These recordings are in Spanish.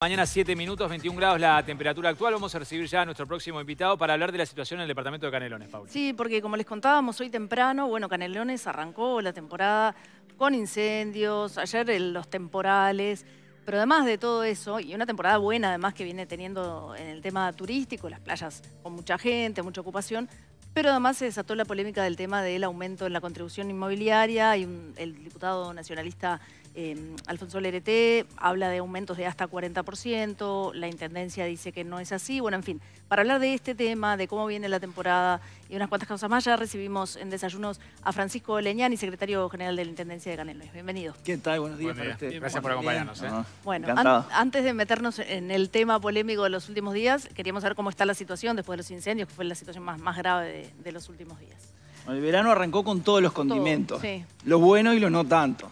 Mañana 7 minutos, 21 grados la temperatura actual. Vamos a recibir ya a nuestro próximo invitado para hablar de la situación en el departamento de Canelones, Paula. Sí, porque como les contábamos hoy temprano, bueno, Canelones arrancó la temporada con incendios, ayer los temporales, pero además de todo eso, y una temporada buena además que viene teniendo en el tema turístico, las playas con mucha gente, mucha ocupación, pero además se desató la polémica del tema del aumento en la contribución inmobiliaria y el diputado nacionalista Em, Alfonso Lereté habla de aumentos de hasta 40%, la Intendencia dice que no es así. Bueno, en fin, para hablar de este tema, de cómo viene la temporada y unas cuantas cosas más, ya recibimos en desayunos a Francisco Leñani, secretario general de la Intendencia de Canelones. Bienvenido. ¿Qué tal? Buenos días. Gracias por acompañarnos. ¿eh? Bueno, antes de meternos en el tema polémico de los últimos días, queríamos saber cómo está la situación después de los incendios, que fue la situación más, grave de, los últimos días. El verano arrancó con todos los condimentos, los buenos lo bueno y lo no tanto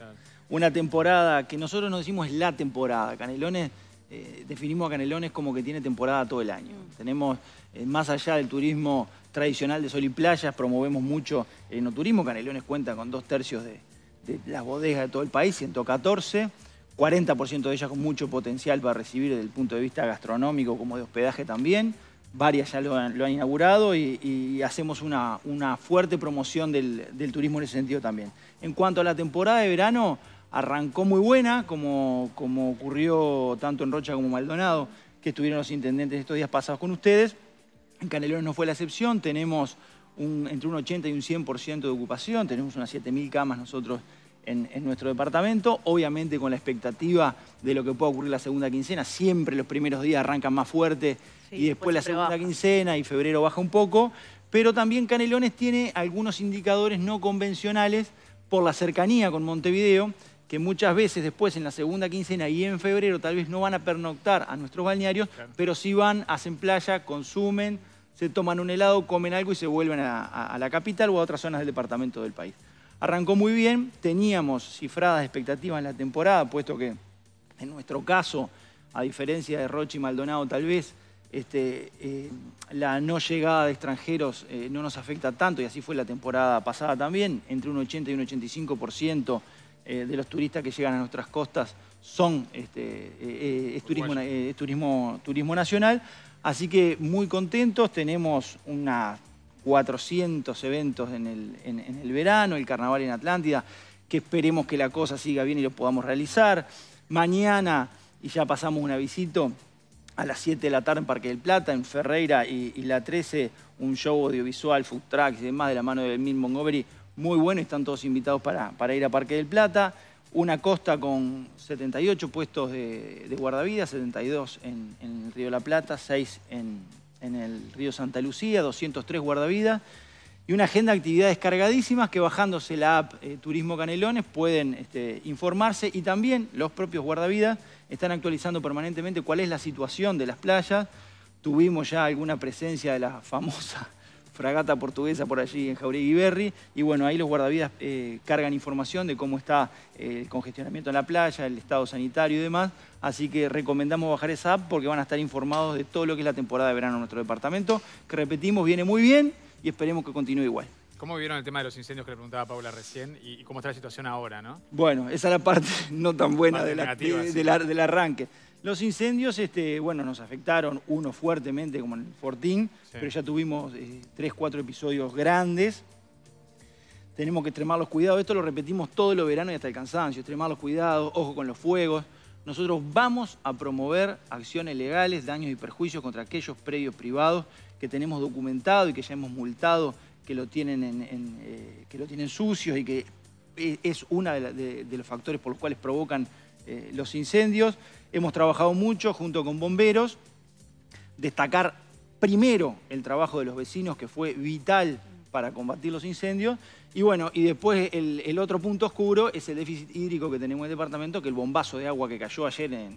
una temporada que nosotros nos decimos es la temporada. Canelones, eh, definimos a Canelones como que tiene temporada todo el año. Mm. Tenemos, eh, más allá del turismo tradicional de sol y playas, promovemos mucho el enoturismo. Canelones cuenta con dos tercios de, las bodegas de todo el país, 114. 40% de ellas con mucho potencial para recibir desde el punto de vista gastronómico como de hospedaje también. Varias ya lo han, inaugurado y, hacemos una, una, fuerte promoción del, del turismo en ese sentido también. En cuanto a la temporada de verano, arrancó muy buena, como, como ocurrió tanto en Rocha como Maldonado, que estuvieron los intendentes estos días pasados con ustedes. En Canelones no fue la excepción, tenemos entre un 80 y un 100% de ocupación, tenemos unas 7.000 camas nosotros en, nuestro departamento, obviamente con la expectativa de lo que pueda ocurrir la segunda quincena, siempre los primeros días arrancan más fuerte y después, la segunda quincena y febrero baja un poco, pero también Canelones tiene algunos indicadores no convencionales por la cercanía con Montevideo, que muchas veces después en la segunda quincena y en febrero tal vez no van a pernoctar a nuestros balnearios, pero sí van, hacen playa, consumen, se toman un helado, comen algo y se vuelven a, la capital o a otras zonas del departamento del país. Arrancó muy bien, teníamos cifradas expectativas en la temporada, puesto que en nuestro caso, a diferencia de Rochi y Maldonado tal vez, este, eh, la no llegada de extranjeros eh, no nos afecta tanto y así fue la temporada pasada también, entre un 80 y un 85% eh, de los turistas que llegan a nuestras costas son este, eh, eh, es turismo, turismo, turismo nacional. Así que muy contentos, tenemos unas 400 eventos en el, verano, el carnaval en Atlántida, que esperemos que la cosa siga bien y lo podamos realizar. Mañana, y ya pasamos una visita, a las 7 de la tarde en Parque del Plata, en Ferreira y, la 13, un show audiovisual, food trucks y demás de la mano de Mil Montgomery, muy bueno están todos invitados para, para ir a Parque del Plata. Una costa con 78 puestos de, guardavidas, 72 en, el Río la Plata, 6 en, el Río Santa Lucía, 203 guardavidas y una agenda de actividades cargadísimas que bajándose la app eh, Turismo Canelones pueden este, informarse y también los propios guardavidas están actualizando permanentemente cuál es la situación de las playas. Tuvimos ya alguna presencia de la famosa fragata portuguesa por allí en Jauregui Berri. Y bueno, ahí los guardavidas eh, cargan información de cómo está eh, el congestionamiento en la playa, el estado sanitario y demás. Así que recomendamos bajar esa app porque van a estar informados de todo lo que es la temporada de verano en nuestro departamento, que repetimos, viene muy bien y esperemos que continúe igual. ¿Cómo vivieron el tema de los incendios que le preguntaba Paula recién y, cómo está la situación ahora, no? Bueno, esa es la parte no tan buena del arranque. Los incendios, este, bueno, nos afectaron, uno fuertemente, como en el Fortín, pero ya tuvimos eh, tres, cuatro episodios grandes. Tenemos que extremar los cuidados. Esto lo repetimos todo el verano y hasta el cansancio. Extremar los cuidados, ojo con los fuegos. Nosotros vamos a promover acciones legales, daños y perjuicios contra aquellos predios privados que tenemos documentado y que ya hemos multado, que lo tienen, en, eh, sucios y que eh, es uno de, los factores por los cuales provocan los incendios. Hemos trabajado mucho junto con bomberos. Destacar primero el trabajo de los vecinos, que fue vital para combatir los incendios. Y bueno, y después el, otro punto oscuro es el déficit hídrico que tenemos en el departamento, que el bombazo de agua que cayó ayer en,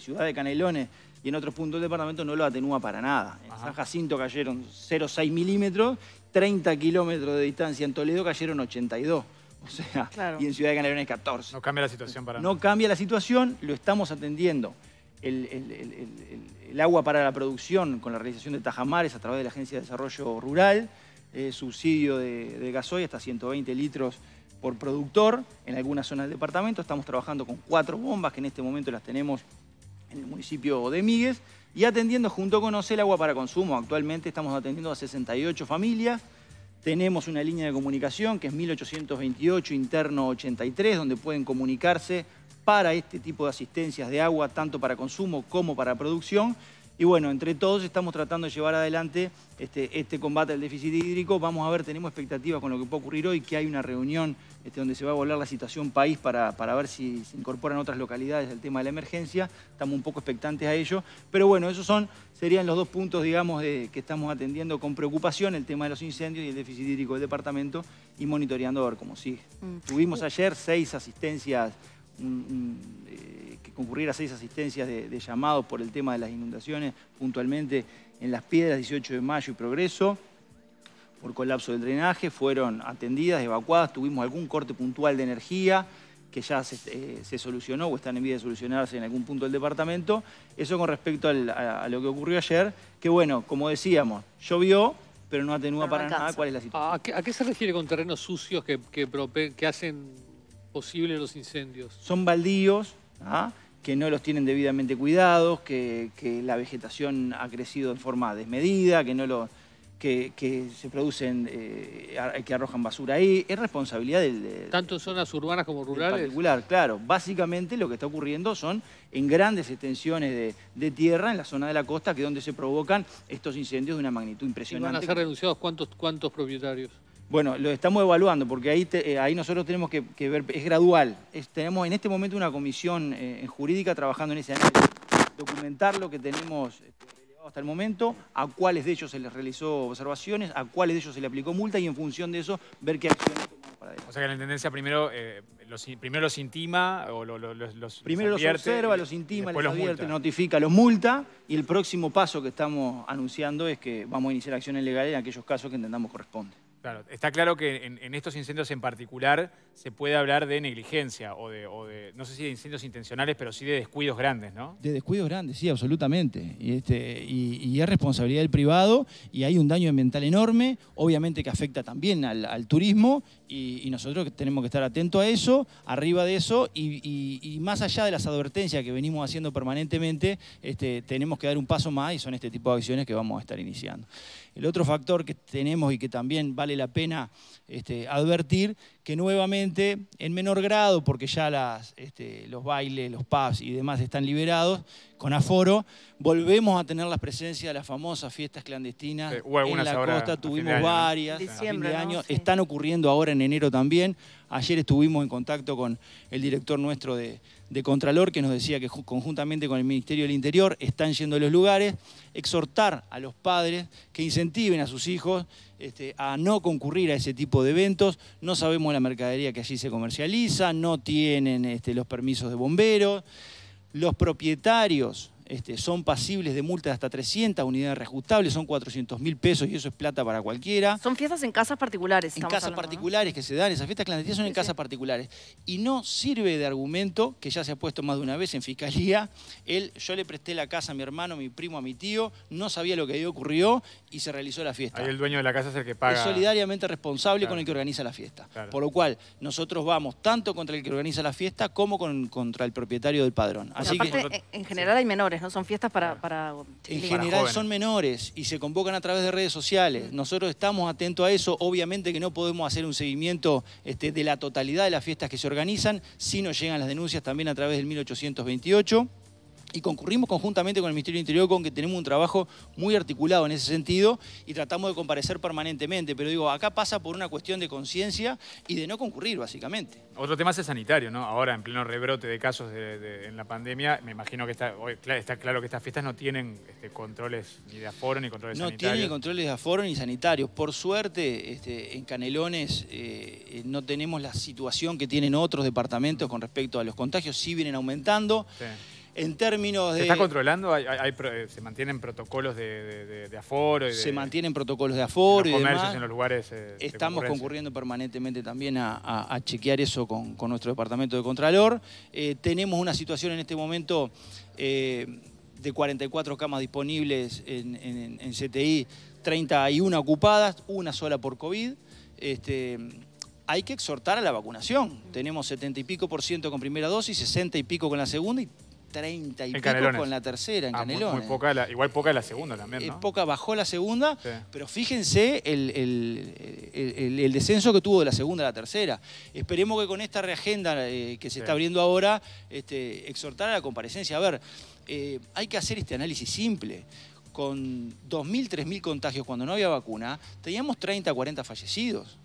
Ciudad de Canelones y en otros puntos del departamento no lo atenúa para nada. En San Jacinto cayeron 0,6 milímetros, 30 kilómetros de distancia en Toledo cayeron 82. O sea, y en Ciudad de Canarias 14. No cambia la situación para No cambia la situación, lo estamos atendiendo. El, agua para la producción con la realización de tajamares a través de la Agencia de Desarrollo Rural, eh, subsidio de, de gasoil hasta 120 litros por productor en algunas zonas del departamento. Estamos trabajando con cuatro bombas que en este momento las tenemos en el municipio de Migues y atendiendo junto con OCE el agua para consumo. Actualmente estamos atendiendo a 68 familias tenemos una línea de comunicación que es 1828 interno 83, donde pueden comunicarse para este tipo de asistencias de agua, tanto para consumo como para producción. Y bueno, entre todos estamos tratando de llevar adelante este, este, combate al déficit hídrico. Vamos a ver, tenemos expectativas con lo que puede ocurrir hoy, que hay una reunión este, donde se va a evaluar la situación país para, para ver si se incorporan otras localidades al tema de la emergencia. Estamos un poco expectantes a ello. Pero bueno, esos son, serían los dos puntos, digamos, que estamos atendiendo con preocupación, el tema de los incendios y el déficit hídrico del departamento, y monitoreando a ver cómo sigue. Mm. Tuvimos ayer seis asistencias... Eh, concurrir a seis asistencias de, llamados llamado por el tema de las inundaciones, puntualmente en Las Piedras, 18 de mayo y Progreso, por colapso del drenaje, fueron atendidas, evacuadas, tuvimos algún corte puntual de energía que ya se, eh, solucionó o están en vía de solucionarse en algún punto del departamento. Eso con respecto a, lo que ocurrió ayer, que bueno, como decíamos, llovió, pero no atenúa para nada cuál es la situación. ¿A qué, se refiere con terrenos sucios que, que, hacen posible los incendios? Son baldíos, ¿ah? que no los tienen debidamente cuidados, que, la vegetación ha crecido en forma desmedida, que no lo, que, se producen, eh, que arrojan basura ahí. Es responsabilidad del... De, Tanto en zonas urbanas como rurales. Particular, claro. Básicamente lo que está ocurriendo son en grandes extensiones de, tierra en la zona de la costa, que es donde se provocan estos incendios de una magnitud impresionante. ¿Y van a ser renunciados cuántos, cuántos propietarios? Bueno, lo estamos evaluando porque ahí, eh, ahí nosotros tenemos que, ver, es gradual. tenemos en este momento una comisión eh, jurídica trabajando en ese análisis. Documentar lo que tenemos este, hasta el momento, a cuáles de ellos se les realizó observaciones, a cuáles de ellos se le aplicó multa y en función de eso ver qué acciones tomamos para O sea que la Intendencia primero, eh, los, primero los intima o los, los, Primero los observa, los intima, los advierte, notifica, los multa y el próximo paso que estamos anunciando es que vamos a iniciar acciones legales en aquellos casos que entendamos corresponde Claro, está claro que en, en estos incendios en particular se puede hablar de negligencia o de, no sé si de incendios intencionales, pero sí de descuidos grandes, ¿no? De descuidos grandes, sí, absolutamente. Y, este, y, es responsabilidad del privado y hay un daño ambiental enorme, obviamente que afecta también al, turismo y, nosotros tenemos que estar atentos a eso, arriba de eso y, más allá de las advertencias que venimos haciendo permanentemente, este, tenemos que dar un paso más y son este tipo de acciones que vamos a estar iniciando. El otro factor que tenemos y que también vale la pena este, advertir, que nuevamente en menor grado, porque ya este, los bailes, los pubs y demás están liberados con aforo, volvemos a tener la presencia de las famosas fiestas clandestinas. Eh, en la costa tuvimos varias año. Están ocurriendo ahora en enero también. Ayer estuvimos en contacto con el director nuestro de, de Contralor que nos decía que conjuntamente con el Ministerio del Interior están yendo a los lugares, exhortar a los padres que incentiven a sus hijos este, a no concurrir a ese tipo de eventos. No sabemos la mercadería que allí se comercializa, no tienen este, los permisos de bomberos. Los propietarios este, son pasibles de multa de hasta 300 unidades reajustables, son 400 mil pesos y eso es plata para cualquiera. Son fiestas en casas particulares. En casas particulares que se dan, esas fiestas clandestinas son en casas particulares. Y no sirve de argumento, que ya se ha puesto más de una vez en fiscalía, él yo le presté la casa a mi hermano, a mi primo, a mi tío, no sabía lo que ahí ocurrió y se realizó la fiesta. Ahí el dueño de la casa es el que paga. Es solidariamente responsable con el que organiza la fiesta. Por lo cual, nosotros vamos tanto contra el que organiza la fiesta como contra el propietario del padrón. en general hay menores. ¿no? Son fiestas para... en general son menores y se convocan a través de redes sociales. Mm. Nosotros estamos atentos a eso. Obviamente que no podemos hacer un seguimiento este, de la totalidad de las fiestas que se organizan. Si nos llegan las denuncias también a través del 1828 y concurrimos conjuntamente con el Ministerio del Interior con que tenemos un trabajo muy articulado en ese sentido y tratamos de comparecer permanentemente. Pero digo, acá pasa por una cuestión de conciencia y de no concurrir, básicamente. Otro tema es el sanitario, ¿no? Ahora, en pleno rebrote de casos en la pandemia, me imagino que está, está claro que estas fiestas no tienen este, controles ni de aforo ni controles no sanitarios. No tienen controles de aforo ni sanitarios. Por suerte, este, en Canelones eh, eh, no tenemos la situación que tienen otros departamentos con respecto a los contagios. Sí vienen aumentando. Sí términos ¿Se está controlando? ¿Hay, se mantienen protocolos de, aforo? se mantienen protocolos de aforo y en los lugares eh, Estamos concurriendo permanentemente también a, chequear eso con, nuestro departamento de Contralor. Eh, tenemos una situación en este momento eh, de 44 camas disponibles en, CTI, 31 ocupadas, una sola por COVID. Este, hay que exhortar a la vacunación. Tenemos 70 y pico por ciento con primera dosis, 60 y pico con la segunda y 30 y en con la tercera en ah, Canelón. poca igual poca la segunda también, eh, poca bajó la segunda, pero fíjense el, descenso que tuvo de la segunda a la tercera. Esperemos que con esta reagenda eh, que se está abriendo ahora, este, exhortar a la comparecencia. A ver, eh, hay que hacer este análisis simple. Con 2.000, 3.000 contagios cuando no había vacuna, teníamos 30, 40 fallecidos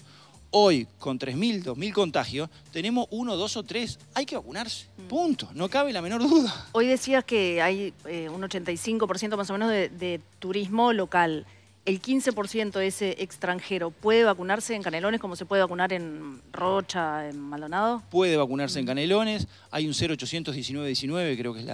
hoy con 3.000, 2.000 contagios, tenemos uno, dos o tres. Hay que vacunarse. Mm. Punto. No cabe la menor duda. Hoy decías que hay eh, un 85% más o menos de, turismo local. El 15% de ese extranjero puede vacunarse en Canelones como se puede vacunar en Rocha, en Maldonado. Puede vacunarse en mm. Canelones. Hay un 081919, creo que es,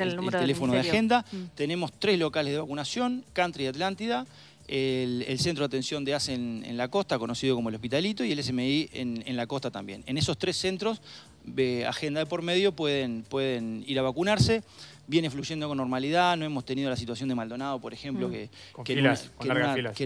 el, teléfono de agenda. Mm. Tenemos tres locales de vacunación, Country Atlántida, el, centro de atención de ACE en, la costa, conocido como el Hospitalito, y el SMI en, la costa también. En esos tres centros, de eh, agenda de por medio, pueden, pueden ir a vacunarse viene fluyendo con normalidad, no hemos tenido la situación de Maldonado, por ejemplo, mm. que,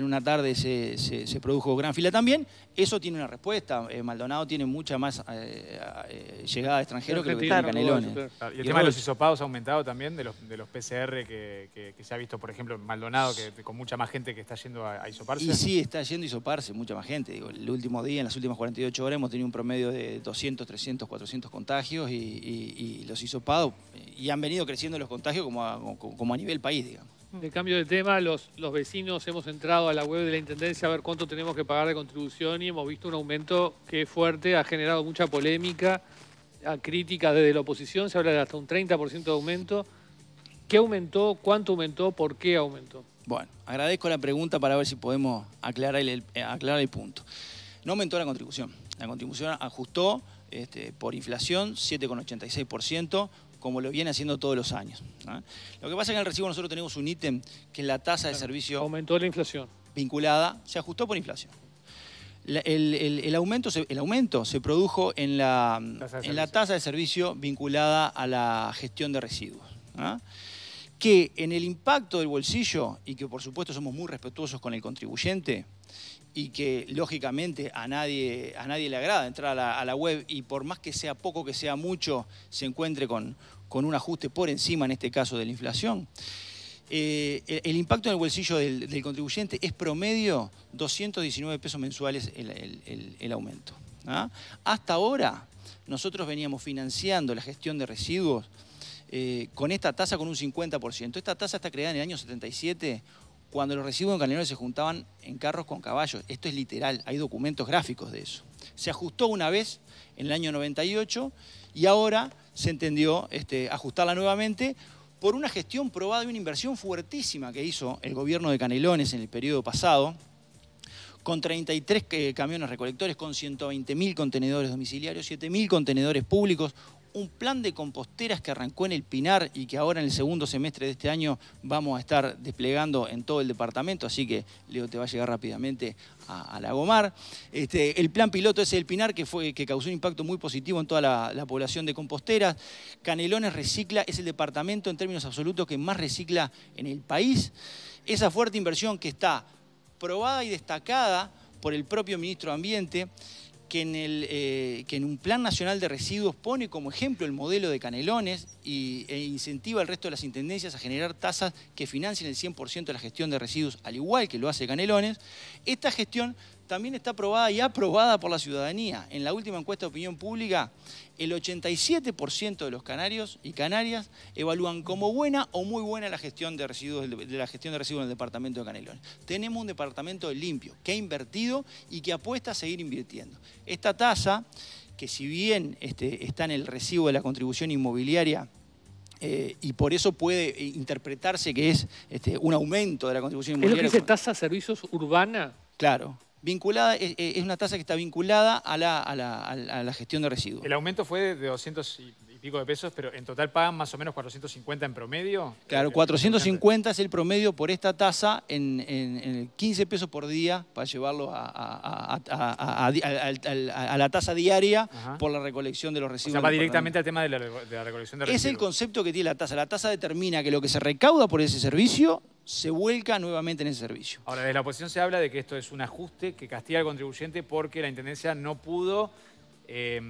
en una, tarde se, produjo gran fila también. Eso tiene una respuesta. Eh, Maldonado tiene mucha más eh, eh, llegada de extranjeros que lo Canelones. Y el tema de los hisopados ha aumentado también, de los, PCR que, se ha visto, por ejemplo, en Maldonado, que, con mucha más gente que está yendo a, isoparse hisoparse. sí, está yendo a hisoparse mucha más gente. el último día, en las últimas 48 horas, hemos tenido un promedio de 200, 300, 400 contagios y, los hisopados, y han venido creciendo los contagios como a, como a nivel país, digamos. De cambio de tema, los, vecinos hemos entrado a la web de la Intendencia a ver cuánto tenemos que pagar de contribución y hemos visto un aumento que es fuerte, ha generado mucha polémica, a crítica desde la oposición, se habla de hasta un 30% de aumento. ¿Qué aumentó? ¿Cuánto aumentó? ¿Por qué aumentó? Bueno, agradezco la pregunta para ver si podemos aclarar el, eh, punto. No aumentó la contribución. La contribución ajustó este, por inflación 7,86%, como lo viene haciendo todos los años. Lo que pasa es que en el recibo nosotros tenemos un ítem que es la tasa de servicio... Aumentó la inflación. Vinculada, se ajustó por inflación. el, aumento se, el aumento se produjo en la tasa de, en la tasa de servicio vinculada a la gestión de residuos. Que en el impacto del bolsillo, y que por supuesto somos muy respetuosos con el contribuyente, y que lógicamente a nadie, a nadie le agrada entrar a la, web y por más que sea poco, que sea mucho, se encuentre con, con un ajuste por encima, en este caso, de la inflación. Eh, el, impacto en el bolsillo del, contribuyente es promedio 219 pesos mensuales el, aumento. ¿ah? Hasta ahora nosotros veníamos financiando la gestión de residuos eh, con esta tasa con un 50%. Esta tasa está creada en el año 77 cuando los residuos en canelones se juntaban en carros con caballos. Esto es literal, hay documentos gráficos de eso. Se ajustó una vez en el año 98 y ahora se entendió este, ajustarla nuevamente por una gestión probada y una inversión fuertísima que hizo el gobierno de Canelones en el periodo pasado, con 33 eh, camiones recolectores, con 120.000 contenedores domiciliarios, 7.000 contenedores públicos, un plan de composteras que arrancó en el Pinar y que ahora en el segundo semestre de este año vamos a estar desplegando en todo el departamento, así que Leo te va a llegar rápidamente a, Lagomar. Este, el plan piloto es el Pinar que, fue, que causó un impacto muy positivo en toda la, la población de composteras. Canelones recicla, es el departamento en términos absolutos que más recicla en el país. Esa fuerte inversión que está probada y destacada por el propio ministro de Ambiente que en, el, eh, en un Plan Nacional de Residuos pone como ejemplo el modelo de Canelones y, e incentiva al resto de las intendencias a generar tasas que financien el 100% de la gestión de residuos, al igual que lo hace Canelones, esta gestión también está aprobada y aprobada por la ciudadanía. En la última encuesta de opinión pública, el 87% de los canarios y canarias evalúan como buena o muy buena la gestión de residuos, de la gestión de en el departamento de Canelones. Tenemos un departamento limpio que ha invertido y que apuesta a seguir invirtiendo. Esta tasa, que si bien este, está en el recibo de la contribución inmobiliaria eh, y por eso puede interpretarse que es este, un aumento de la contribución inmobiliaria. ¿Es lo que dice tasa servicios urbana? Claro, vinculada, es, una tasa que está vinculada a la, a la, gestión de residuos. El aumento fue de 200 pico de pesos, pero en total pagan más o menos 450 en promedio. Claro, 450 es el promedio por esta tasa en, 15 pesos por día para llevarlo a, la tasa diaria por la recolección de los residuos. O sea, va directamente al tema de la, recolección de residuos. Es el concepto que tiene la tasa. La tasa determina que lo que se recauda por ese servicio se vuelca nuevamente en ese servicio. Ahora, desde la oposición se habla de que esto es un ajuste que castiga al contribuyente porque la Intendencia no pudo eh,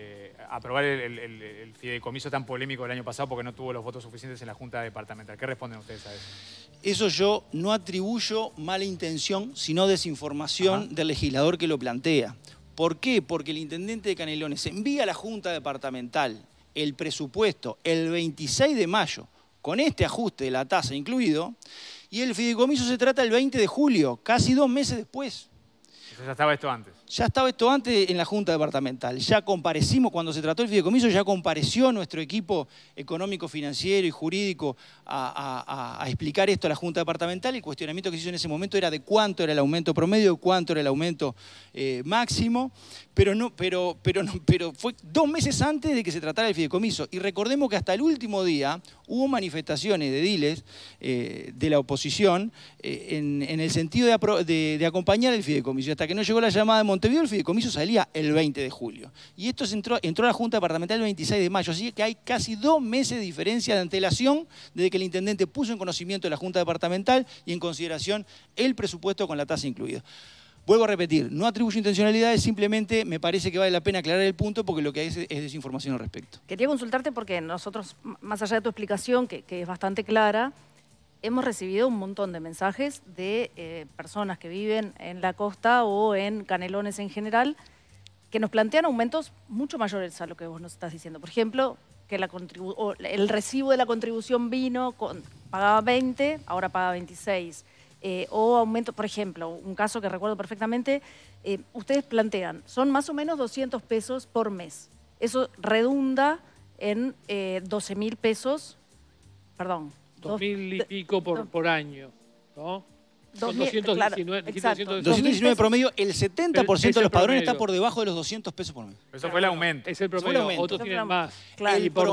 eh, aprobar el, fideicomiso tan polémico del año pasado porque no tuvo los votos suficientes en la Junta Departamental. ¿Qué responden ustedes a eso? Eso yo no atribuyo mala intención, sino desinformación del legislador que lo plantea. ¿Por qué? Porque el intendente de Canelones envía a la Junta Departamental el presupuesto el 26 de mayo, con este ajuste de la tasa incluido, y el fideicomiso se trata el 20 de julio, casi dos meses después. Eso ya estaba esto antes. Ya estaba esto antes en la Junta Departamental. Ya comparecimos, cuando se trató el fideicomiso, ya compareció nuestro equipo económico, financiero y jurídico a, explicar esto a la Junta Departamental. El cuestionamiento que se hizo en ese momento era de cuánto era el aumento promedio, cuánto era el aumento eh, máximo, pero, fue dos meses antes de que se tratara el fideicomiso. Y recordemos que hasta el último día hubo manifestaciones de diles eh, de la oposición eh, en, el sentido de, acompañar el fideicomiso. Hasta que no llegó la llamada de el fideicomiso salía el 20 de julio. Y esto entró, entró a la Junta Departamental el 26 de mayo, así que hay casi dos meses de diferencia de antelación desde que el intendente puso en conocimiento de la Junta Departamental y en consideración el presupuesto con la tasa incluida. Vuelvo a repetir, no atribuyo intencionalidades, simplemente me parece que vale la pena aclarar el punto porque lo que hay es, desinformación al respecto. Quería consultarte porque nosotros, más allá de tu explicación, que es bastante clara, hemos recibido un montón de mensajes de eh, personas que viven en la costa o en Canelones en general que nos plantean aumentos mucho mayores a lo que vos nos estás diciendo. Por ejemplo, que el recibo de la contribución vino, pagaba 20, ahora paga 26. Eh, o aumento, por ejemplo, un caso que recuerdo perfectamente, eh, ustedes plantean, son más o menos 200 pesos por mes. Eso redunda en 12 mil pesos, perdón, 2.000 mil y pico por, por año, ¿no? Son 219, claro, 219 promedio, el 70% de los padrones está por debajo de los 200 pesos por mes. Eso fue el aumento. Es el promedio, otros tienen más. Claro. El por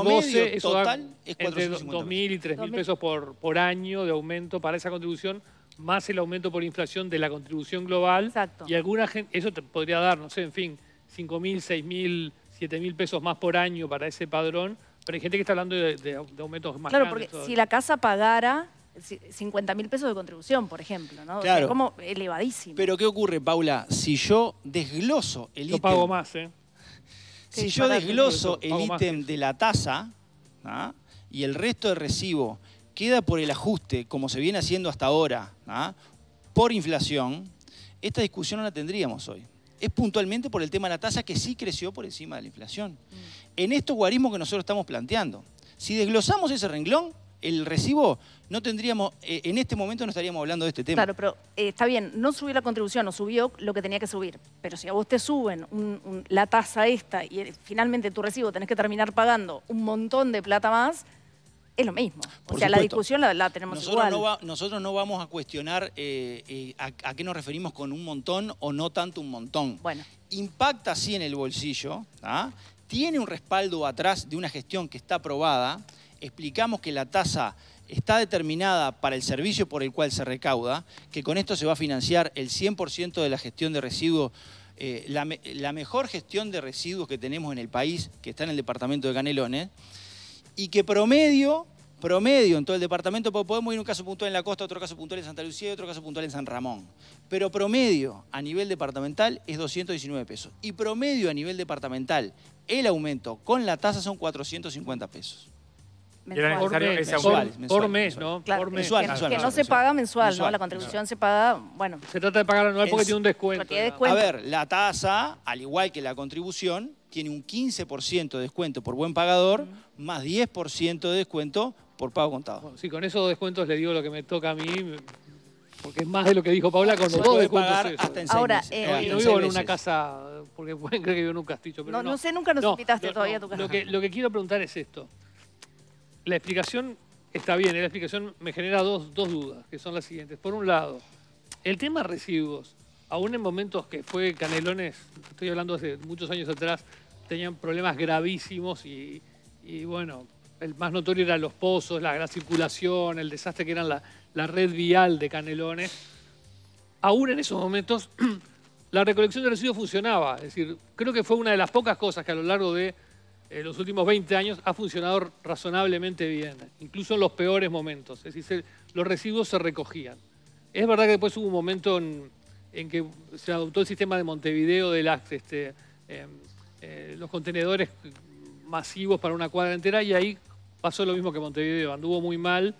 total es 450 2.000 y 3.000 pesos por, por año de aumento para esa contribución, más el aumento por inflación de la contribución global. Exacto. Y alguna gente, eso te podría dar, no sé, en fin, 5.000, 6.000, 7.000 pesos más por año para ese padrón, pero hay gente que está hablando de, aumentos más Claro, porque si la casa pagara 50 mil pesos de contribución, por ejemplo, ¿no? Claro. Es como elevadísimo. Pero ¿qué ocurre, Paula? Si yo desgloso el ítem... Yo pago más, ¿eh? Si yo desgloso el ítem de la tasa y el resto de recibo queda por el ajuste, como se viene haciendo hasta ahora, por inflación, esta discusión no la tendríamos hoy es puntualmente por el tema de la tasa que sí creció por encima de la inflación. Mm. En estos guarismos que nosotros estamos planteando, si desglosamos ese renglón, el recibo, no tendríamos, eh, en este momento no estaríamos hablando de este tema. Claro, pero eh, está bien, no subió la contribución, no subió lo que tenía que subir. Pero si a vos te suben la tasa esta y eh, finalmente tu recibo tenés que terminar pagando un montón de plata más, es lo mismo. o sea, la discusión la, tenemos nosotros igual. No nosotros no vamos a cuestionar eh, eh, a, qué nos referimos con un montón o no tanto un montón. Bueno. Impacta sí en el bolsillo, ¿ah? tiene un respaldo atrás de una gestión que está aprobada. Explicamos que la tasa está determinada para el servicio por el cual se recauda, que con esto se va a financiar el 100% de la gestión de residuos eh, la, mejor gestión de residuos que tenemos en el país, que está en el departamento de Canelones, y que promedio, promedio en todo el departamento, podemos ir un caso puntual en la costa, otro caso puntual en Santa Lucía y otro caso puntual en San Ramón, pero promedio a nivel departamental es 219 pesos y promedio a nivel departamental el aumento con la tasa son 450 pesos. Por, mes, por mes, ¿no? por Mensual, no se paga mensual, ¿no? La contribución se paga, bueno. Se trata de pagar anual porque tiene un descuento. A ver, la tasa, al igual que la contribución, tiene un 15% de descuento por buen pagador, más 10% de descuento por pago contado. sí, con esos descuentos le digo lo que me toca a mí, porque es más de lo que dijo Paula con los dos descuentos. Hasta en Ahora, eh, no, vivo en, una casa, porque pueden creer que vivo en un castillo, pero no. No, sé, nunca nos invitaste todavía a tu casa. Lo que, quiero preguntar es esto. La explicación está bien, eh, la explicación me genera dos, dos dudas, que son las siguientes. Por un lado, el tema residuos aún en momentos que fue Canelones, estoy hablando hace muchos años atrás, tenían problemas gravísimos y, bueno, el más notorio eran los pozos, la, gran circulación, el desastre que era la, red vial de Canelones. Aún en esos momentos, la recolección de residuos funcionaba. Es decir, creo que fue una de las pocas cosas que a lo largo de eh, los últimos 20 años ha funcionado razonablemente bien, incluso en los peores momentos. Es decir, los residuos se recogían. Es verdad que después hubo un momento en, en que se adoptó el sistema de Montevideo de este, em, eh, los contenedores masivos para una cuadra entera y ahí pasó lo mismo que Montevideo, anduvo muy mal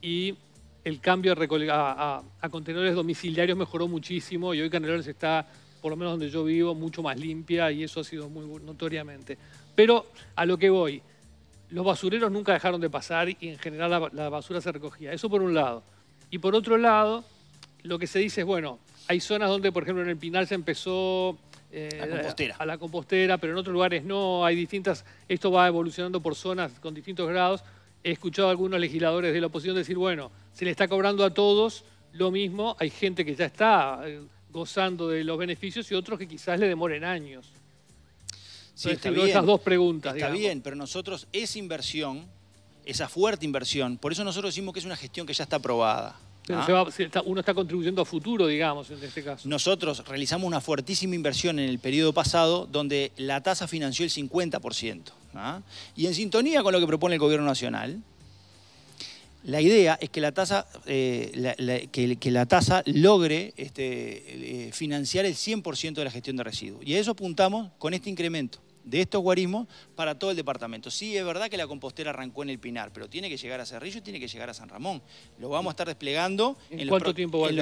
y el cambio a, contenedores domiciliarios mejoró muchísimo y hoy Canelones está, por lo menos donde yo vivo, mucho más limpia y eso ha sido muy notoriamente. Pero a lo que voy, los basureros nunca dejaron de pasar y en general la basura se recogía. Eso por un lado. Y por otro lado, lo que se dice es, bueno, hay zonas donde, por ejemplo, en el Pinal se empezó eh, a, la compostera, pero en otros lugares no, hay distintas, esto va evolucionando por zonas con distintos grados. He escuchado a algunos legisladores de la oposición decir, bueno, se le está cobrando a todos lo mismo, hay gente que ya está eh, gozando de los beneficios y otros que quizás le demoren años. Sí, está esas dos preguntas. Está bien, pero nosotros esa inversión, esa fuerte inversión, por eso nosotros decimos que es una gestión que ya está aprobada Ah. uno está contribuyendo a futuro, digamos, en este caso. Nosotros realizamos una fuertísima inversión en el periodo pasado donde la tasa financió el 50%. ¿ah? Y en sintonía con lo que propone el Gobierno Nacional, la idea es que la tasa, eh, que, la tasa logre este, eh, financiar el 100% de la gestión de residuos. Y a eso apuntamos con este incremento de estos guarismos para todo el departamento. Sí, es verdad que la compostera arrancó en el Pinar, pero tiene que llegar a Cerrillo y tiene que llegar a San Ramón. Lo vamos a estar desplegando en, los,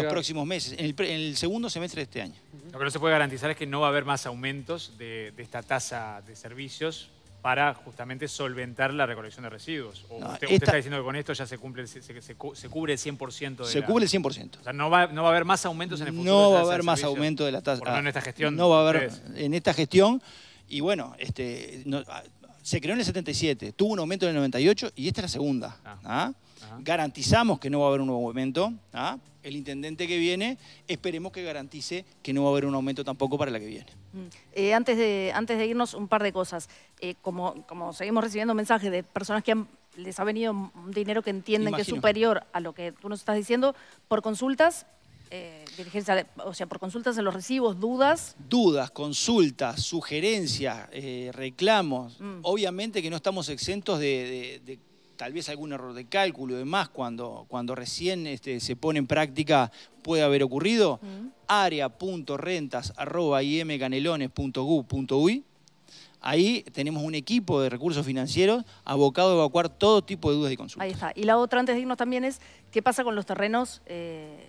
próximos meses, en el, segundo semestre de este año. Lo que no se puede garantizar es que no va a haber más aumentos de, esta tasa de servicios para justamente solventar la recolección de residuos. usted, está diciendo que con esto ya se, cumple, se, cubre el 100% de Se cubre el 100%. O sea, no va, a haber más aumentos en el futuro. No va a haber más aumento de la tasa. no en esta gestión. Ah, no va a haber. En esta gestión y bueno, este, ah, se creó en el 77, tuvo un aumento en el 98 y esta es la segunda. Ah. ¿ah? Garantizamos que no va a haber un nuevo aumento. ¿ah? El intendente que viene, esperemos que garantice que no va a haber un aumento tampoco para la que viene. Mm. Eh, antes, de, antes de irnos, un par de cosas. Eh, como, como seguimos recibiendo mensajes de personas que les ha venido un dinero que entienden que es superior a lo que tú nos estás diciendo, por consultas eh, dirigencia, o sea, por consultas en los recibos, dudas. Dudas, consultas, sugerencias, eh, reclamos. Mm. Obviamente que no estamos exentos de, tal vez algún error de cálculo y demás cuando, cuando recién este, se pone en práctica puede haber ocurrido. Mm. Ahí tenemos un equipo de recursos financieros abocado a evacuar todo tipo de dudas y consultas. Ahí está. Y la otra, antes de irnos también, es qué pasa con los terrenos eh,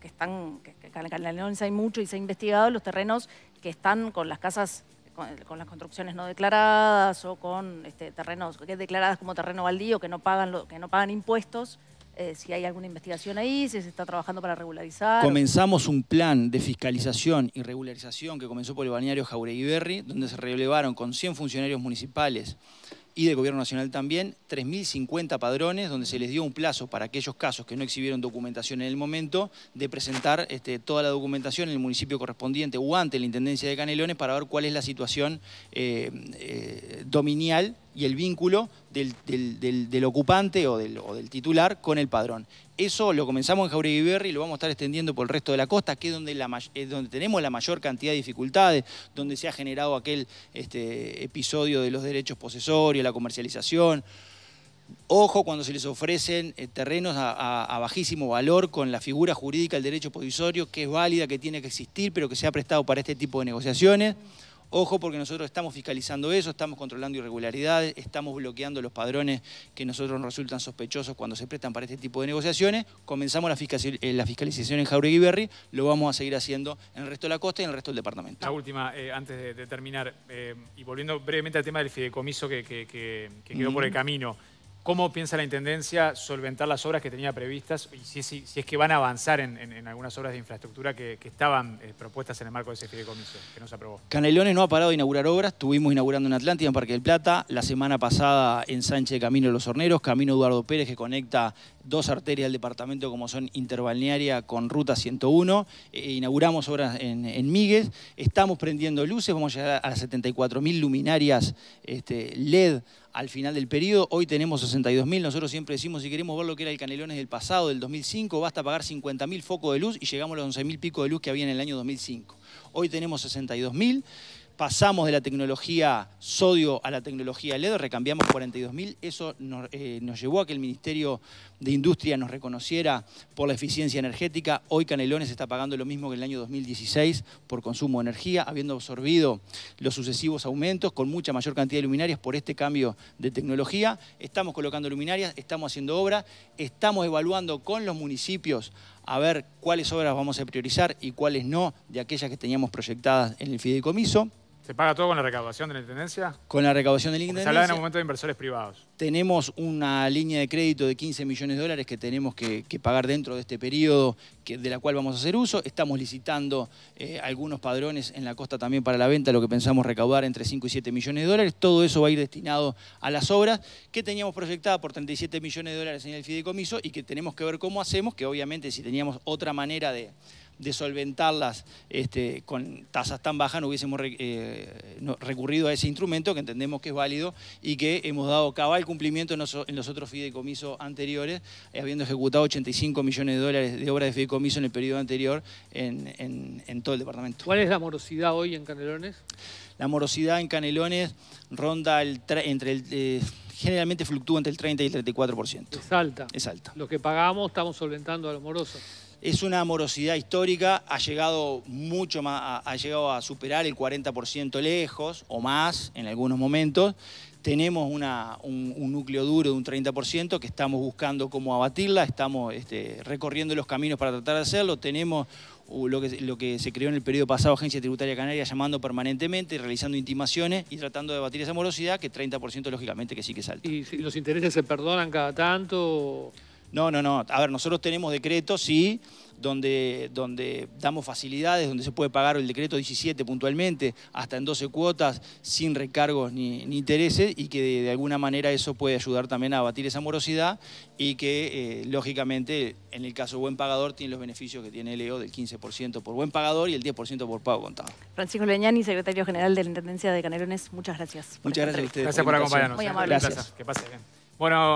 que, están, que, que hay mucho y se ha investigado los terrenos que están con las casas, con, las construcciones no declaradas o con este, terrenos que declaradas como terreno baldío que no pagan, que no pagan impuestos. Eh, si hay alguna investigación ahí, si se está trabajando para regularizar. Comenzamos un plan de fiscalización y regularización que comenzó por el balneario Jauregui Berri, donde se relevaron con 100 funcionarios municipales y del Gobierno Nacional también, 3.050 padrones, donde se les dio un plazo para aquellos casos que no exhibieron documentación en el momento, de presentar este, toda la documentación en el municipio correspondiente o ante la Intendencia de Canelones para ver cuál es la situación eh, eh, dominial y el vínculo del, ocupante o, del, titular con el padrón. Eso lo comenzamos en Jauregui Berry y lo vamos a estar extendiendo por el resto de la costa, que es donde, es donde tenemos la mayor cantidad de dificultades, donde se ha generado aquel este, episodio de los derechos posesorios, la comercialización. Ojo cuando se les ofrecen eh, terrenos a, a, bajísimo valor con la figura jurídica del derecho posesorio, que es válida, que tiene que existir, pero que se ha prestado para este tipo de negociaciones. Ojo porque nosotros estamos fiscalizando eso, estamos controlando irregularidades, estamos bloqueando los padrones que nosotros nos resultan sospechosos cuando se prestan para este tipo de negociaciones. Comenzamos la, eh, fiscalización en Jauregui Berry, lo vamos a seguir haciendo en el resto de la costa y en el resto del departamento. La última, eh, antes de, terminar, eh, y volviendo brevemente al tema del fideicomiso que, quedó por el camino. ¿Cómo piensa la Intendencia solventar las obras que tenía previstas y si, es que van a avanzar en, algunas obras de infraestructura que, estaban eh, propuestas en el marco de ese fideicomiso que no se aprobó? Canelones no ha parado de inaugurar obras. Estuvimos inaugurando en Atlántida, en Parque del Plata, la semana pasada en Sánchez Camino de los Horneros, Camino Eduardo Pérez que conecta dos arterias del departamento como son Interbalnearia con Ruta 101. Eh, inauguramos obras en, en, Estamos prendiendo luces, vamos a llegar a 74.000 luminarias este, LED al final del periodo. Hoy tenemos 62.000. Nosotros siempre decimos, si queremos ver lo que era el Canelones del pasado, del 2005, basta pagar 50.000 focos de luz y llegamos a los 11.000 pico de luz que había en el año 2005. Hoy tenemos 62.000 pasamos de la tecnología sodio a la tecnología LED, recambiamos 42.000. Eso nos, eh, nos, llevó a que el Ministerio de Industria nos reconociera por la eficiencia energética. Hoy Canelones está pagando lo mismo que en el año 2016 por consumo de energía, habiendo absorbido los sucesivos aumentos con mucha mayor cantidad de luminarias por este cambio de tecnología. Estamos colocando luminarias, estamos haciendo obra, estamos evaluando con los municipios a ver cuáles obras vamos a priorizar y cuáles no de aquellas que teníamos proyectadas en el fideicomiso. ¿Se paga todo con la recaudación de la Intendencia? Con la recaudación de la Intendencia. Se en un momento de inversores privados. Tenemos una línea de crédito de 15 millones de dólares que tenemos que, pagar dentro de este periodo que, de la cual vamos a hacer uso. Estamos licitando eh, algunos padrones en la costa también para la venta, lo que pensamos recaudar entre 5 y 7 millones de dólares. Todo eso va a ir destinado a las obras que teníamos proyectada por 37 millones de dólares en el fideicomiso y que tenemos que ver cómo hacemos, que obviamente si teníamos otra manera de de solventarlas este, con tasas tan bajas, no hubiésemos eh, recurrido a ese instrumento que entendemos que es válido y que hemos dado cabal cumplimiento en los, otros fideicomisos anteriores, eh, habiendo ejecutado 85 millones de dólares de obras de fideicomiso en el periodo anterior en, todo el departamento. ¿Cuál es la morosidad hoy en Canelones? La morosidad en Canelones ronda el entre el... Eh, generalmente fluctúa entre el 30 y el 34%. Es alta. Es alta. Lo que pagamos estamos solventando a los morosos es una morosidad histórica, ha llegado mucho más, ha llegado a superar el 40% lejos o más en algunos momentos. Tenemos un, núcleo duro de un 30% que estamos buscando cómo abatirla, estamos este, recorriendo los caminos para tratar de hacerlo. Tenemos uh, lo que, se creó en el periodo pasado Agencia Tributaria Canaria llamando permanentemente, realizando intimaciones y tratando de abatir esa morosidad que 30% lógicamente que sí que salta. ¿Y los intereses se perdonan cada tanto? No, no, no. A ver, nosotros tenemos decretos, sí, donde, donde damos facilidades, donde se puede pagar el decreto 17 puntualmente, hasta en 12 cuotas, sin recargos ni, intereses, y que de, alguna manera eso puede ayudar también a abatir esa morosidad y que, eh, lógicamente, en el caso buen pagador, tiene los beneficios que tiene el EO del 15% por buen pagador y el 10% por pago contado. Francisco Leñani, secretario general de la Intendencia de Canelones, muchas gracias. Muchas gracias a Gracias por, acompañarnos. Muy amable. Gracias. Que pase bien. Bueno...